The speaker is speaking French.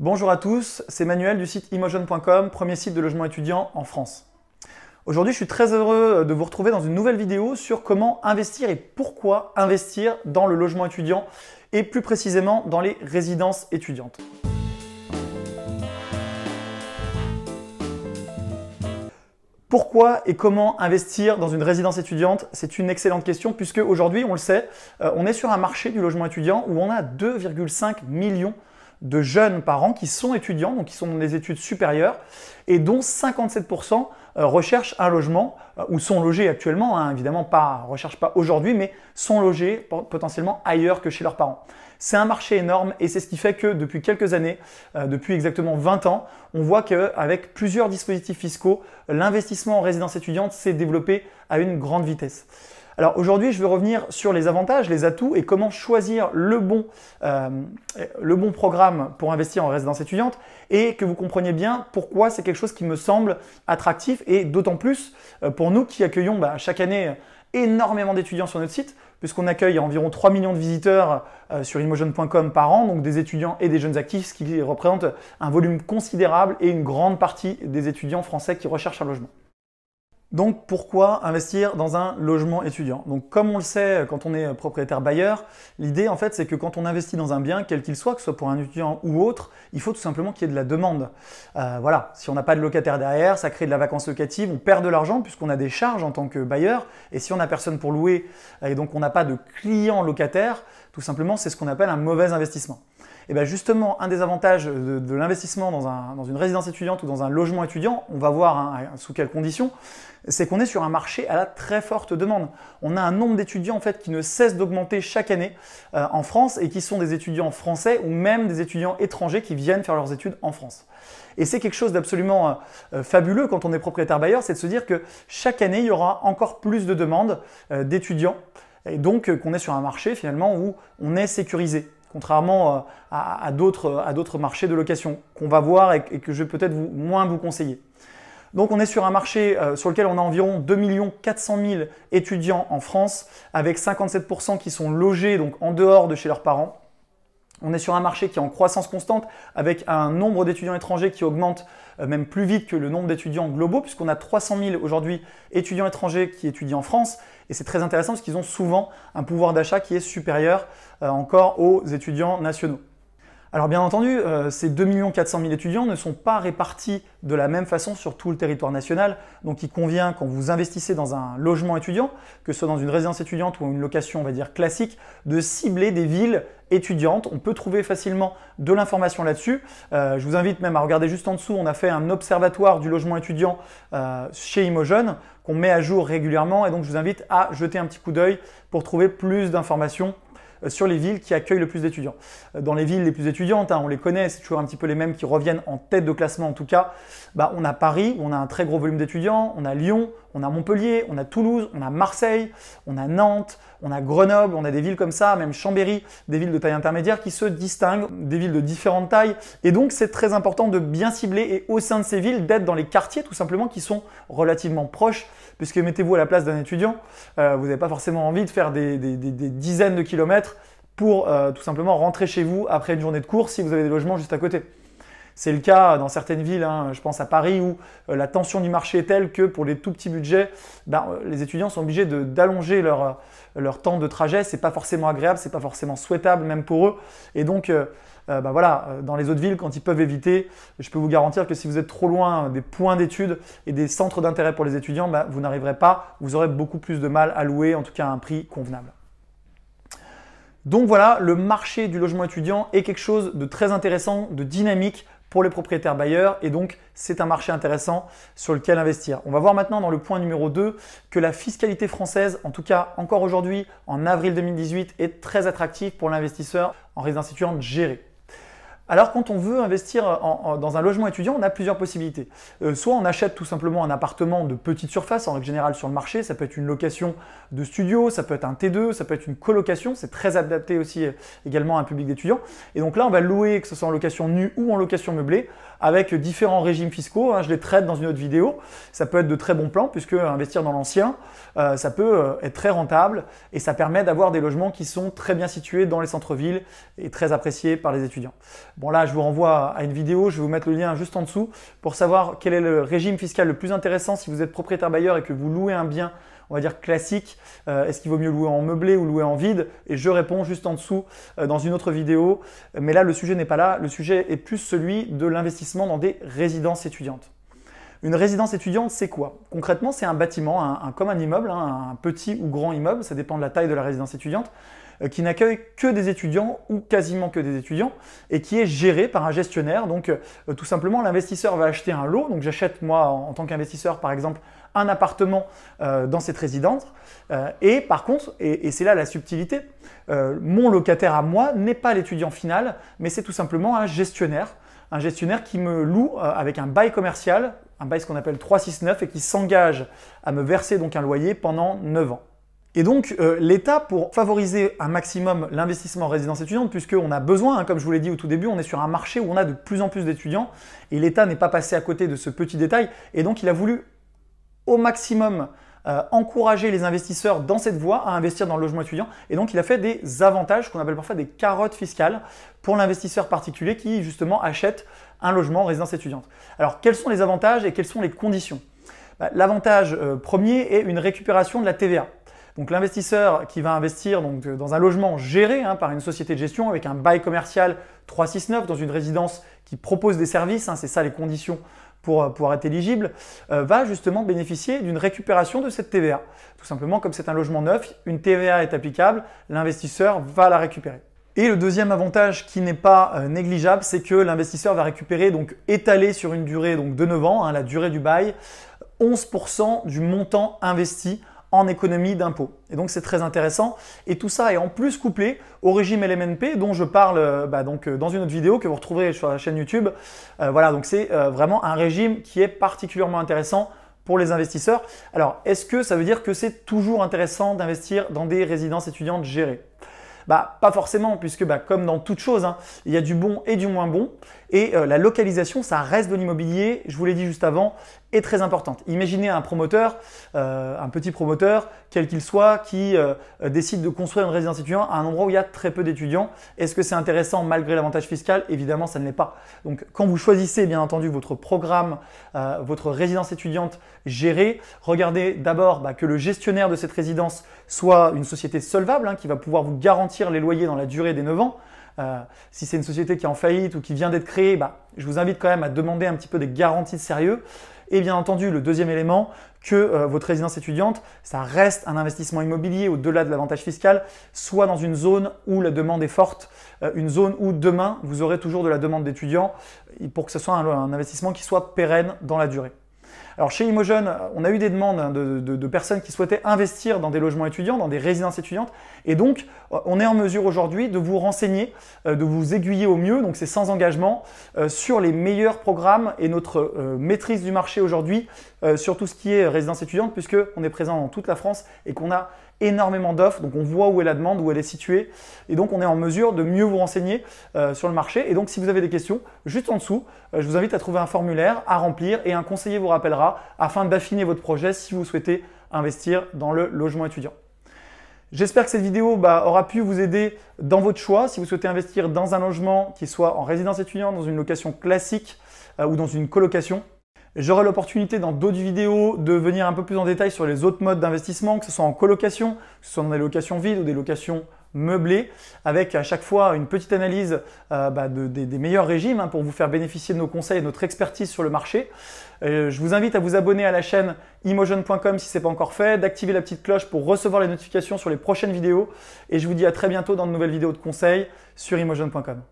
Bonjour à tous, c'est Manuel du site Imogen.com, premier site de logement étudiant en France. Aujourd'hui, je suis très heureux de vous retrouver dans une nouvelle vidéo sur comment investir et pourquoi investir dans le logement étudiant et plus précisément dans les résidences étudiantes. Pourquoi et comment investir dans une résidence étudiante C'est une excellente question puisque aujourd'hui, on le sait, euh, on est sur un marché du logement étudiant où on a 2,5 millions de jeunes parents qui sont étudiants, donc qui sont dans des études supérieures, et dont 57% euh, recherchent un logement euh, ou sont logés actuellement, hein, évidemment pas recherchent pas aujourd'hui, mais sont logés potentiellement ailleurs que chez leurs parents. C'est un marché énorme et c'est ce qui fait que depuis quelques années, euh, depuis exactement 20 ans, on voit qu'avec plusieurs dispositifs fiscaux, l'investissement en résidence étudiante s'est développé à une grande vitesse. Alors aujourd'hui, je veux revenir sur les avantages, les atouts et comment choisir le bon, euh, le bon programme pour investir en résidence étudiante et que vous compreniez bien pourquoi c'est quelque chose qui me semble attractif et d'autant plus euh, pour nous qui accueillons bah, chaque année euh, énormément d'étudiants sur notre site puisqu'on accueille environ 3 millions de visiteurs sur imogen.com par an, donc des étudiants et des jeunes actifs, ce qui représente un volume considérable et une grande partie des étudiants français qui recherchent un logement. Donc pourquoi investir dans un logement étudiant Donc comme on le sait euh, quand on est euh, propriétaire bailleur, l'idée en fait c'est que quand on investit dans un bien, quel qu'il soit, que ce soit pour un étudiant ou autre, il faut tout simplement qu'il y ait de la demande. Euh, voilà, si on n'a pas de locataire derrière, ça crée de la vacance locative, on perd de l'argent puisqu'on a des charges en tant que bailleur, et si on n'a personne pour louer et donc on n'a pas de client locataire, tout simplement c'est ce qu'on appelle un mauvais investissement. Et eh bien justement, un des avantages de, l'investissement dans, une résidence étudiante ou dans un logement étudiant, on va voir hein, sous quelles conditions, c'est qu'on est sur un marché à la très forte demande. On a un nombre d'étudiants en fait qui ne cesse d'augmenter chaque année euh, en France et qui sont des étudiants français ou même des étudiants étrangers qui viennent faire leurs études en France. Et c'est quelque chose d'absolument euh, euh, fabuleux quand on est propriétaire bailleur, c'est de se dire que chaque année, il y aura encore plus de demandes d'étudiants et donc qu'on est sur un marché finalement où on est sécurisé contrairement euh, à, d'autres marchés de location qu'on va voir et, que je vais peut-être moins vous conseiller. Donc on est sur un marché euh, sur lequel on a environ 2 400 000 étudiants en France, avec 57% qui sont logés donc en dehors de chez leurs parents. On est sur un marché qui est en croissance constante avec un nombre d'étudiants étrangers qui augmente euh, même plus vite que le nombre d'étudiants globaux puisqu'on a 300 000 aujourd'hui étudiants étrangers qui étudient en France et c'est très intéressant parce qu'ils ont souvent un pouvoir d'achat qui est supérieur euh, encore aux étudiants nationaux. Alors bien entendu, euh, ces 2 400 000 étudiants ne sont pas répartis de la même façon sur tout le territoire national, donc il convient quand vous investissez dans un logement étudiant, que ce soit dans une résidence étudiante ou une location on va dire classique, de cibler des villes étudiantes. On peut trouver facilement de l'information là-dessus. Euh, je vous invite même à regarder juste en dessous, on a fait un observatoire du logement étudiant euh, chez Imogen qu'on met à jour régulièrement et donc je vous invite à jeter un petit coup d'œil pour trouver plus d'informations euh, sur les villes qui accueillent le plus d'étudiants. Euh, dans les villes les plus étudiantes, hein, on les connaît, c'est toujours un petit peu les mêmes qui reviennent en tête de classement en tout cas. Bah, on a Paris, où on a un très gros volume d'étudiants, on a Lyon, on a Montpellier, on a Toulouse, on a Marseille, on a Nantes, on a Grenoble, on a des villes comme ça, même Chambéry, des villes de taille intermédiaire qui se distinguent, des villes de différentes tailles. Et donc c'est très important de bien cibler et au sein de ces villes d'être dans les quartiers tout simplement qui sont relativement proches, puisque mettez-vous à la place d'un étudiant, euh, vous n'avez pas forcément envie de faire des, dizaines de kilomètres pour euh, tout simplement rentrer chez vous après une journée de cours si vous avez des logements juste à côté. C'est le cas dans certaines villes, hein. je pense à Paris, où euh, la tension du marché est telle que pour les tout petits budgets, ben, euh, les étudiants sont obligés d'allonger euh, leur, temps de trajet. C'est pas forcément agréable, c'est pas forcément souhaitable même pour eux. Et donc, ben voilà, dans les autres villes, quand ils peuvent éviter, je peux vous garantir que si vous êtes trop loin des points d'études et des centres d'intérêt pour les étudiants, ben, vous n'arriverez pas, vous aurez beaucoup plus de mal à louer, en tout cas à un prix convenable. Donc voilà, le marché du logement étudiant est quelque chose de très intéressant, de dynamique pour les propriétaires bailleurs et donc c'est un marché intéressant sur lequel investir. On va voir maintenant dans le point numéro 2 que la fiscalité française, en tout cas encore aujourd'hui en avril 2018, est très attractive pour l'investisseur en résidence étudiante gérée. Alors quand on veut investir dans un logement étudiant, on a plusieurs possibilités. Euh, soit on achète tout simplement un appartement de petite surface, en règle générale sur le marché, ça peut être une location de studio, ça peut être un T2, ça peut être une colocation, c'est très adapté aussi euh, également à un public d'étudiants. Et donc là, on va louer, que ce soit en location nue ou en location meublée, avec différents régimes fiscaux. Hein, je les traite dans une autre vidéo. Ça peut être de très bons plans puisque investir dans l'ancien, euh, ça peut euh, être très rentable et ça permet d'avoir des logements qui sont très bien situés dans les centres-villes et très appréciés par les étudiants. Bon là, je vous renvoie à une vidéo. Je vais vous mettre le lien juste en dessous pour savoir quel est le régime fiscal le plus intéressant si vous êtes propriétaire bailleur et que vous louez un bien on va dire classique, euh, est-ce qu'il vaut mieux louer en meublé ou louer en vide Et je réponds juste en dessous euh, dans une autre vidéo. Mais là, le sujet n'est pas là. Le sujet est plus celui de l'investissement dans des résidences étudiantes. Une résidence étudiante, c'est quoi Concrètement, c'est un bâtiment, un, comme un immeuble, hein, un petit ou grand immeuble, ça dépend de la taille de la résidence étudiante, euh, qui n'accueille que des étudiants ou quasiment que des étudiants et qui est géré par un gestionnaire. Donc euh, tout simplement, l'investisseur va acheter un lot. Donc j'achète moi en tant qu'investisseur par exemple un appartement euh, dans cette résidence. et par contre, et, c'est là la subtilité, mon locataire à moi n'est pas l'étudiant final, mais c'est tout simplement un gestionnaire. Un gestionnaire qui me loue avec un bail commercial, un bail ce qu'on appelle 369 et qui s'engage à me verser donc un loyer pendant 9 ans. Et donc euh, l'État, pour favoriser un maximum l'investissement en résidence étudiante, puisqu'on a besoin, hein, comme je vous l'ai dit au tout début, on est sur un marché où on a de plus en plus d'étudiants, et l'État n'est pas passé à côté de ce petit détail, et donc il a voulu au maximum euh, encourager les investisseurs dans cette voie à investir dans le logement étudiant, et donc il a fait des avantages qu'on appelle parfois des carottes fiscales pour l'investisseur particulier qui justement achète un logement en résidence étudiante. Alors quels sont les avantages et quelles sont les conditions bah, L'avantage euh, premier est une récupération de la TVA. Donc l'investisseur qui va investir donc, euh, dans un logement géré hein, par une société de gestion avec un bail commercial 369 dans une résidence qui propose des services, hein, c'est ça les conditions pour euh, pouvoir être éligible, euh, va justement bénéficier d'une récupération de cette TVA. Tout simplement, comme c'est un logement neuf, une TVA est applicable, l'investisseur va la récupérer. Et le deuxième avantage qui n'est pas négligeable, c'est que l'investisseur va récupérer, donc étalé sur une durée donc, de 9 ans, hein, la durée du bail, 11% du montant investi en économie d'impôts. Et donc c'est très intéressant. Et tout ça est en plus couplé au régime LMNP dont je parle euh, bah, donc, euh, dans une autre vidéo que vous retrouverez sur la chaîne YouTube. Euh, voilà, donc c'est vraiment un régime qui est particulièrement intéressant pour les investisseurs. Alors, est-ce que ça veut dire que c'est toujours intéressant d'investir dans des résidences étudiantes gérées bah, pas forcément, puisque bah, comme dans toute chose, hein, il y a du bon et du moins bon. Et euh, la localisation, ça reste de l'immobilier, je vous l'ai dit juste avant, est très importante. Imaginez un promoteur, euh, un petit promoteur, quel qu'il soit, qui euh, décide de construire une résidence étudiante à un endroit où il y a très peu d'étudiants. Est-ce que c'est intéressant malgré l'avantage fiscal Évidemment, ça ne l'est pas. Donc, quand vous choisissez bien entendu votre programme, votre résidence étudiante gérée, regardez d'abord bah, que le gestionnaire de cette résidence soit une société solvable hein, qui va pouvoir vous garantir les loyers dans la durée des 9 ans. Euh, si c'est une société qui est en faillite ou qui vient d'être créée, bah, je vous invite quand même à demander un petit peu des garanties de sérieux. Et bien entendu, le deuxième élément, que euh, votre résidence étudiante, ça reste un investissement immobilier au-delà de l'avantage fiscal, soit dans une zone où la demande est forte, euh, une zone où demain, vous aurez toujours de la demande d'étudiants, pour que ce soit un investissement qui soit pérenne dans la durée. Alors chez Imogen, on a eu des demandes hein, de, personnes qui souhaitaient investir dans des logements étudiants, dans des résidences étudiantes, et donc euh, on est en mesure aujourd'hui de vous renseigner, euh, de vous aiguiller au mieux, donc c'est sans engagement, euh, sur les meilleurs programmes et notre maîtrise du marché aujourd'hui sur tout ce qui est résidence étudiante, puisqu'on est présent dans toute la France et qu'on a énormément d'offres, donc on voit où est la demande, où elle est située, et donc on est en mesure de mieux vous renseigner euh, sur le marché. Et donc si vous avez des questions, juste en dessous, euh, je vous invite à trouver un formulaire à remplir et un conseiller vous rappellera afin d'affiner votre projet si vous souhaitez investir dans le logement étudiant. J'espère que cette vidéo bah, aura pu vous aider dans votre choix. Si vous souhaitez investir dans un logement qui soit en résidence étudiante, dans une location classique euh, ou dans une colocation, J'aurai l'opportunité dans d'autres vidéos de venir un peu plus en détail sur les autres modes d'investissement, que ce soit en colocation, que ce soit dans des locations vides ou des locations meublées, avec à chaque fois une petite analyse euh, bah, des meilleurs régimes hein, pour vous faire bénéficier de nos conseils et de notre expertise sur le marché. Euh, je vous invite à vous abonner à la chaîne imogen.com si ce n'est pas encore fait, d'activer la petite cloche pour recevoir les notifications sur les prochaines vidéos et je vous dis à très bientôt dans de nouvelles vidéos de conseils sur imogen.com.